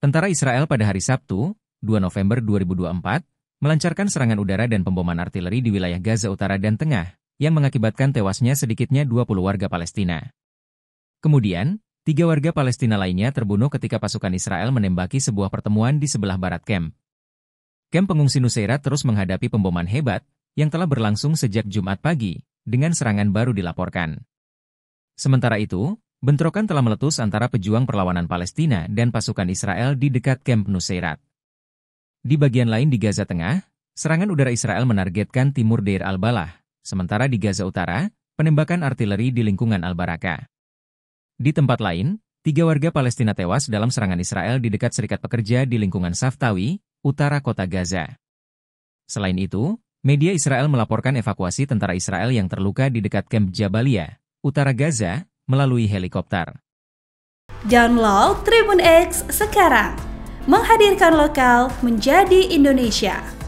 Tentara Israel pada hari Sabtu, 2 November 2024, melancarkan serangan udara dan pemboman artileri di wilayah Gaza Utara dan Tengah, yang mengakibatkan tewasnya sedikitnya 20 warga Palestina. Kemudian, tiga warga Palestina lainnya terbunuh ketika pasukan Israel menembaki sebuah pertemuan di sebelah barat kamp. Kamp pengungsi Nusera terus menghadapi pemboman hebat, yang telah berlangsung sejak Jumat pagi, dengan serangan baru dilaporkan. Sementara itu, Bentrokan telah meletus antara pejuang perlawanan Palestina dan pasukan Israel di dekat Camp Nusairat. Di bagian lain di Gaza Tengah, serangan udara Israel menargetkan timur Deir al-Balah, sementara di Gaza Utara, penembakan artileri di lingkungan Al-Baraka. Di tempat lain, tiga warga Palestina tewas dalam serangan Israel di dekat Serikat Pekerja di lingkungan Saftawi, utara kota Gaza. Selain itu, media Israel melaporkan evakuasi tentara Israel yang terluka di dekat Camp Jabalia, utara Gaza, melalui helikopter. Download Tribun X sekarang. Menghadirkan lokal menjadi Indonesia.